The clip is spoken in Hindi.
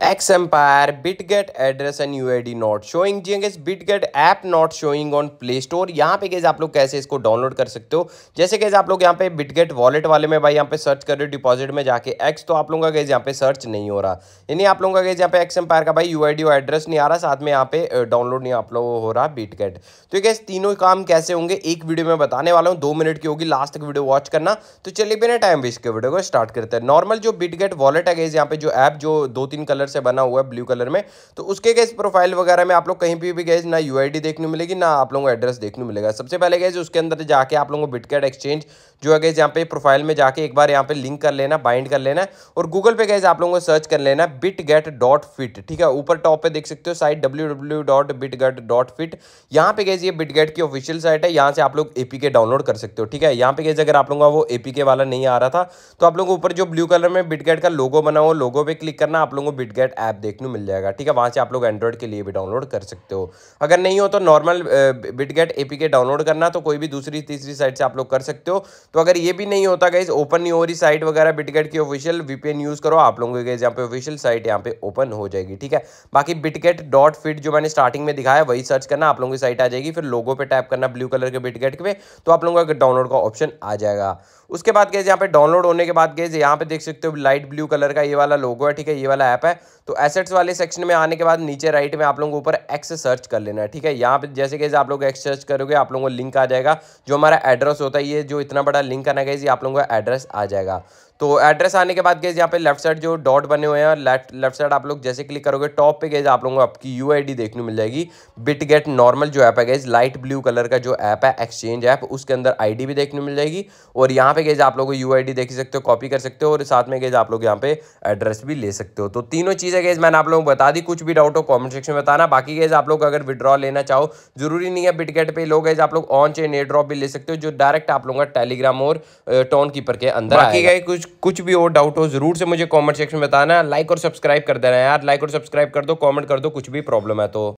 X Empire, BitGet address and UID not showing जी गेस गेट app not showing on Play Store यहाँ पे गेज आप लोग कैसे इसको डाउनलोड कर सकते हो जैसे गेस आप लोग यहाँ पे बिटगेट वॉलेट वाले में भाई यहाँ पे सर्च कर रहे हो डिपॉजिट में जाके एक्स तो आप लोगों का गेज यहाँ पे सर्च नहीं हो रहा यानी आप लोगों का गेज यहाँ पे एक्स एम्पायर का भाई यू आई एड्रेस नहीं आ रहा साथ में यहाँ पे डाउनलोड नहीं आप लोग हो रहा गेट तो ये गेस तीनों काम कैसे होंगे एक वीडियो में बताने वाला हूँ दो मिनट की होगी लास्ट तक वीडियो वॉच करना तो चलिए बिना टाइम वेस्ट के वीडियो को स्टार्ट करते हैं नॉर्मल जो गेट वॉलेट है गेज यहाँ पे जो ऐप जो दो तीन कलर से बना हुआ है ब्लू कलर में तो उसके गैस प्रोफाइल वगैरह में आप लोग कहीं भी गए गैस ना यू देखने मिलेगी ना आप लोगों को एड्रेस देखने मिलेगा सबसे पहले गैस उसके अंदर जाके आप लोगों को बिटकेट एक्सचेंज जो है गैस यहाँ पे प्रोफाइल में जाके एक बार यहाँ पे लिंक कर लेना बाइंड कर लेना और गूगल पे गैस आप लोगों को सर्च कर लेना बिट गेट डॉट फिट ठीक है ऊपर टॉप पे देख सकते हो site W W dot Bitget dot fit यहाँ पे गैस ये बिट गेट की ऑफिशियल साइट है यहाँ से आप लोग के डाउनलोड कर सकते हो ठीक है यहाँ पे गैस अगर आप लोगों का वो के वाला नहीं आ रहा था तो आप लोगों को ऊपर जो ब्लू कलर में बिटगेट का लोगो बना हुआ लोगो पे क्लिक करना आप लोगों को बिटगेट ऐप देखने मिल जाएगा ठीक है वहाँ से आप लोग एंड्रॉइड के लिए भी डाउनलोड कर सकते हो अगर नहीं हो तो नॉर्मल बिट एपी के डाउनलोड करना तो कोई भी दूसरी तीसरी साइट से आप लोग कर सकते हो तो अगर ये भी नहीं होता गाइज ओपन नहीं हो रही साइट वगैरह बिटगेट की ऑफिशियल वीपीएन यूज़ करो आप लोगों के यहाँ पे ऑफिशियल साइट यहाँ पे ओपन हो जाएगी ठीक है बाकी बिटकेट डॉट फिट जो मैंने स्टार्टिंग में दिखाया वही सर्च करना आप लोगों की साइट आ जाएगी फिर लोगों पर टाइप करना ब्लू कलर के बिटकेट पे तो आप लोगों का डाउनलोड का ऑप्शन आ जाएगा उसके बाद गए यहाँ पे डाउनलोड होने के बाद गए यहाँ पे देख सकते हो लाइट ब्लू कलर का ये वाला लोगो है ठीक है ये वाला ऐप है तो एसेट्स वाले सेक्शन में आने के बाद नीचे राइट में आप लोगों को ऊपर एक्स सर्च कर लेना है ठीक है यहाँ पे जैसे गैस आप लोग एक्स सर्च करोगे आप लोगों को लिंक आ जाएगा जो हमारा एड्रेस होता है ये जो इतना बड़ा वाला लिंक करना ये आप लोगों का एड्रेस आ जाएगा तो एड्रेस आने के बाद गए यहाँ पे लेफ्ट साइड जो डॉट बने हुए हैं लेफ्ट लेफ्ट साइड आप लोग जैसे क्लिक करोगे टॉप पे गए आप लोगों को आपकी यू देखने मिल जाएगी बिट गेट नॉर्मल जो ऐप है गए लाइट ब्लू कलर का जो ऐप है एक्सचेंज ऐप उसके अंदर आई भी देखने मिल जाएगी और यहाँ पे गए आप लोग यू आई देख सकते हो कॉपी कर सकते हो और साथ में गए आप लोग यहाँ पे एड्रेस भी ले सकते हो तो तीनों चीज़ें गए मैंने आप लोगों को बता दी कुछ भी डाउट हो कॉमेंट सेक्शन में बताना बाकी गए आप लोग अगर विड्रॉ लेना चाहो जरूरी नहीं है बिटगेट पे लोग आप लोग ऑन चेन एयर ड्रॉप भी ले सकते हो जो डायरेक्ट आप लोगों का टेलीग्राम और टोन कीपर के अंदर बाकी गए कुछ कुछ भी और डाउट हो ज़रूर से मुझे कमेंट सेक्शन में बताना लाइक और सब्सक्राइब कर देना यार लाइक और सब्सक्राइब कर दो कमेंट कर दो कुछ भी प्रॉब्लम है तो